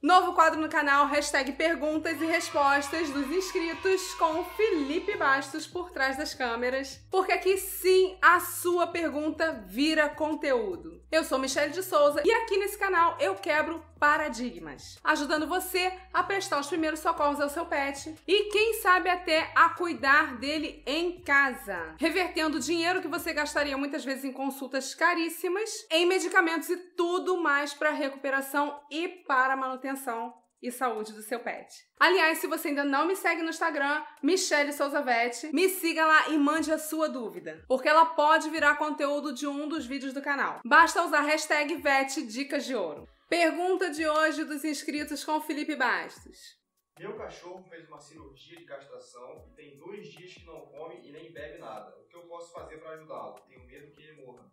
Novo quadro no canal, hashtag perguntas e respostas dos inscritos com Felipe Bastos por trás das câmeras, porque aqui sim a sua pergunta vira conteúdo. Eu sou Michelle de Souza e aqui nesse canal eu quebro paradigmas, ajudando você a prestar os primeiros socorros ao seu pet e quem sabe até a cuidar dele em casa, revertendo dinheiro que você gastaria muitas vezes em consultas caríssimas, em medicamentos e tudo mais para recuperação e para manutenção manutenção e saúde do seu pet. Aliás, se você ainda não me segue no Instagram, Michelle Souza Vet, me siga lá e mande a sua dúvida, porque ela pode virar conteúdo de um dos vídeos do canal. Basta usar a hashtag Vete Dicas de Ouro. Pergunta de hoje dos inscritos com Felipe Bastos. Meu cachorro fez uma cirurgia de castração e tem dois dias que não come e nem bebe nada. O que eu posso fazer para ajudá-lo? Tenho medo que ele morra.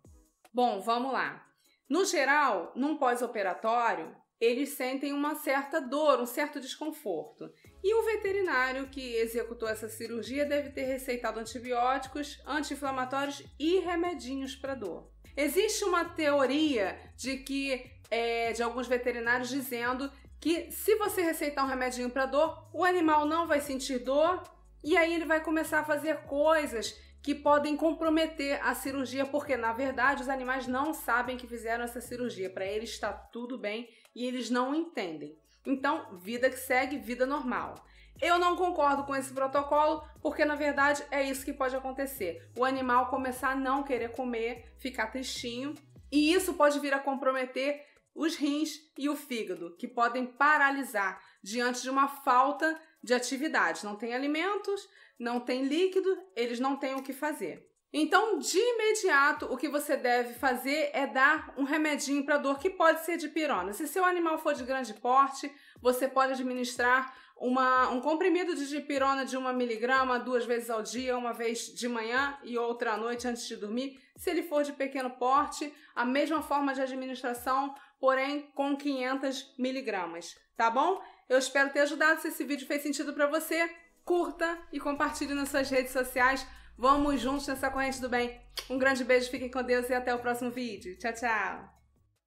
Bom, vamos lá. No geral, num pós-operatório, eles sentem uma certa dor, um certo desconforto. E o veterinário que executou essa cirurgia deve ter receitado antibióticos, anti-inflamatórios e remedinhos para dor. Existe uma teoria de que é, de alguns veterinários dizendo que se você receitar um remedinho para dor, o animal não vai sentir dor e aí ele vai começar a fazer coisas que podem comprometer a cirurgia, porque na verdade os animais não sabem que fizeram essa cirurgia. Para eles está tudo bem e eles não entendem. Então, vida que segue, vida normal. Eu não concordo com esse protocolo, porque na verdade é isso que pode acontecer. O animal começar a não querer comer, ficar tristinho, e isso pode vir a comprometer os rins e o fígado, que podem paralisar diante de uma falta de atividade. Não tem alimentos, não tem líquido, eles não têm o que fazer. Então, de imediato, o que você deve fazer é dar um remedinho para dor que pode ser de pirona. Se seu animal for de grande porte, você pode administrar uma, um comprimido de dipirona de 1 miligrama duas vezes ao dia, uma vez de manhã e outra à noite antes de dormir. Se ele for de pequeno porte, a mesma forma de administração, porém com 500 miligramas, tá bom? Eu espero ter ajudado se esse vídeo fez sentido para você curta e compartilhe nas suas redes sociais. Vamos juntos nessa corrente do bem. Um grande beijo, fiquem com Deus e até o próximo vídeo. Tchau, tchau!